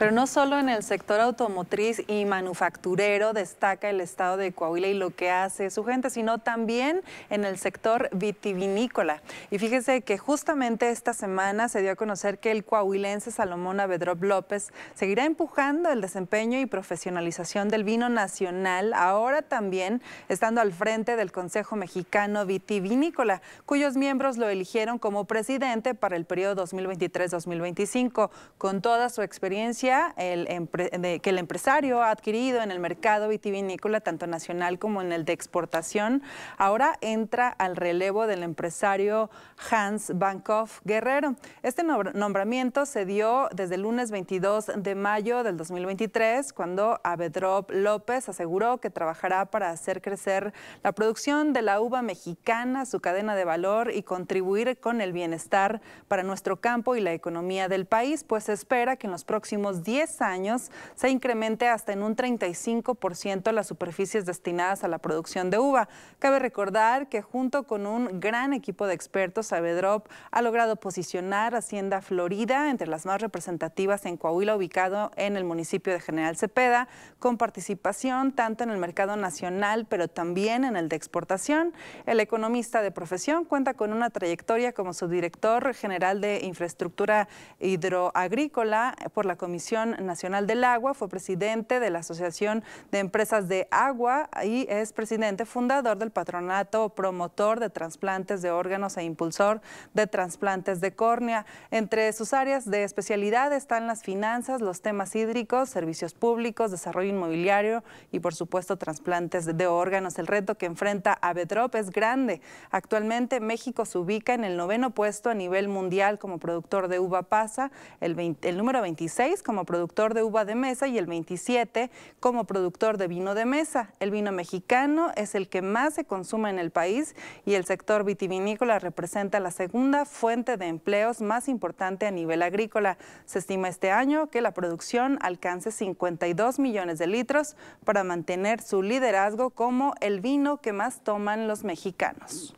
Pero no solo en el sector automotriz y manufacturero destaca el estado de Coahuila y lo que hace su gente, sino también en el sector vitivinícola. Y fíjese que justamente esta semana se dio a conocer que el coahuilense Salomón Avedrop López seguirá empujando el desempeño y profesionalización del vino nacional, ahora también estando al frente del Consejo Mexicano Vitivinícola, cuyos miembros lo eligieron como presidente para el periodo 2023-2025. Con toda su experiencia, que el empresario ha adquirido en el mercado vitivinícola, tanto nacional como en el de exportación, ahora entra al relevo del empresario Hans Bankoff Guerrero. Este nombramiento se dio desde el lunes 22 de mayo del 2023, cuando Avedrop López aseguró que trabajará para hacer crecer la producción de la uva mexicana, su cadena de valor y contribuir con el bienestar para nuestro campo y la economía del país, pues se espera que en los próximos 10 años se incremente hasta en un 35% las superficies destinadas a la producción de uva. Cabe recordar que junto con un gran equipo de expertos, Avedrop ha logrado posicionar Hacienda Florida entre las más representativas en Coahuila, ubicado en el municipio de General Cepeda, con participación tanto en el mercado nacional, pero también en el de exportación. El economista de profesión cuenta con una trayectoria como subdirector general de infraestructura hidroagrícola por la Comisión Nacional del Agua, fue presidente de la Asociación de Empresas de Agua y es presidente fundador del patronato promotor de trasplantes de órganos e impulsor de trasplantes de córnea. Entre sus áreas de especialidad están las finanzas, los temas hídricos, servicios públicos, desarrollo inmobiliario y por supuesto trasplantes de órganos. El reto que enfrenta Avedrop es grande. Actualmente México se ubica en el noveno puesto a nivel mundial como productor de uva pasa, el, el número 26 como productor de uva de mesa y el 27 como productor de vino de mesa. El vino mexicano es el que más se consume en el país y el sector vitivinícola representa la segunda fuente de empleos más importante a nivel agrícola. Se estima este año que la producción alcance 52 millones de litros para mantener su liderazgo como el vino que más toman los mexicanos.